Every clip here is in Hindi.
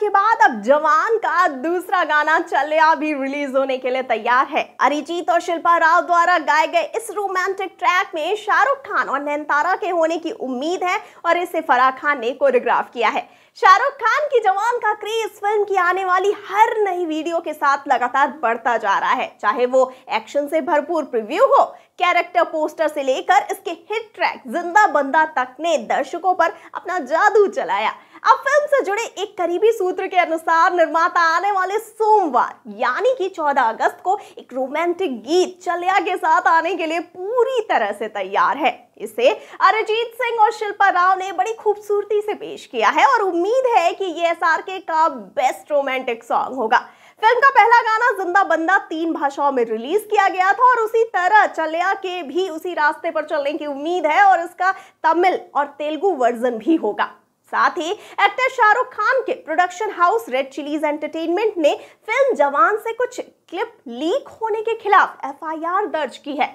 के बाद अब जवान का दूसरा गाना चलिया भी रिलीज होने के लिए तैयार है अरिजीत और शिल्पा राव द्वारा गाए गए इस रोमांटिक ट्रैक में शाहरुख खान और नैनतारा के होने की उम्मीद है और इसे फराह खान ने कोरियोग्राफ किया है शाहरुख खान की जवान का क्रेज फिल्म की आने वाली हर नई वीडियो के साथ लगातार बढ़ता जा रहा है चाहे वो एक्शन से भरपूर प्रीव्यू हो कैरेक्टर पोस्टर से लेकर इसके हिट ट्रैक जिंदा बंदा तक ने दर्शकों पर अपना जादू चलाया अब फिल्म से जुड़े एक करीबी सूत्र के अनुसार निर्माता आने वाले सोमवार यानी कि 14 अगस्त को एक रोमांटिक गीत चलिया के साथ आने के लिए पूरी तरह से तैयार है इसे अरिजीत सिंह और शिल्पा राव ने बड़ी खूबसूरती से पेश किया है और उम्मीद है कि ये एस का बेस्ट रोमांटिक सॉन्ग होगा फिल्म का पहला गाना जिंदा बंदा तीन भाषाओं में रिलीज किया गया था और उसी तरह चलिया के भी उसी रास्ते पर चलने की उम्मीद है और इसका तमिल और तेलुगु वर्जन भी होगा साथ ही एक्टर शाहरुख खान के production house red chillies entertainment ने फिल्म जवान से कुछ क्लिप लीक होने के खिलाफ एफआईआर दर्ज की है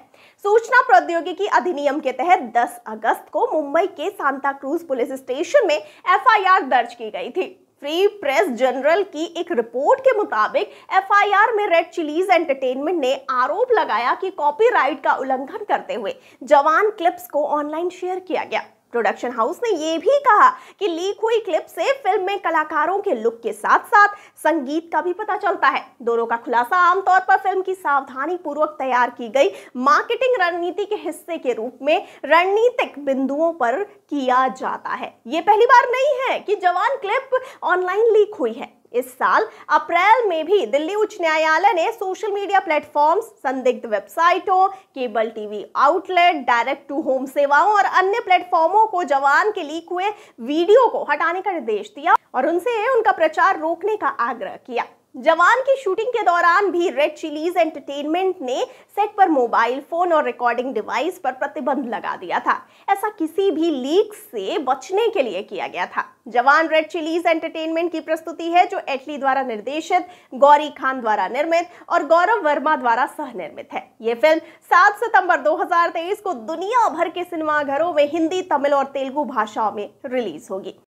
सूचना प्रौद्योगिकी अधिनियम के तहत 10 अगस्त को मुंबई के सांता क्रूज पुलिस स्टेशन में एफआईआर दर्ज की गई थी फ्री प्रेस जनरल की एक रिपोर्ट के मुताबिक एफआईआर में रेड चिलीज एंटरटेनमेंट ने आरोप लगाया कि कॉपीराइट का उल्लंघन करते हुए जवान क्लिप्स को ऑनलाइन शेयर किया गया प्रोडक्शन हाउस ने यह भी कहा कि लीक हुई क्लिप से फिल्म में कलाकारों के लुक के साथ साथ संगीत का भी पता चलता है दोनों का खुलासा आमतौर पर फिल्म की सावधानी पूर्वक तैयार की गई मार्केटिंग रणनीति के हिस्से के रूप में रणनीतिक बिंदुओं पर किया जाता है ये पहली बार नहीं है कि जवान क्लिप ऑनलाइन लीक हुई है इस साल अप्रैल में भी दिल्ली उच्च न्यायालय ने सोशल मीडिया प्लेटफॉर्म्स संदिग्ध वेबसाइटों cable TV outlet direct to home सेवाओं और अन्य प्लेटफॉर्मों को जवान के लीक हुए वीडियो को हटाने का निर्देश दिया और उनसे उनका प्रचार रोकने का आग्रह किया जवान की शूटिंग के दौरान भी रेड चिलीज एंटरटेनमेंट ने सेट पर मोबाइल फोन और रिकॉर्डिंग डिवाइस पर प्रतिबंध लगा दिया था ऐसा किसी भी लीक से बचने के लिए किया गया था जवान रेड चिलीज एंटरटेनमेंट की प्रस्तुति है जो एटली द्वारा निर्देशित गौरी खान द्वारा निर्मित और गौरव वर्मा द्वारा सह निर्मित है ये फिल्म सात सितंबर दो को दुनिया भर के सिनेमाघरों में हिंदी तमिल और तेलुगु भाषाओं में रिलीज होगी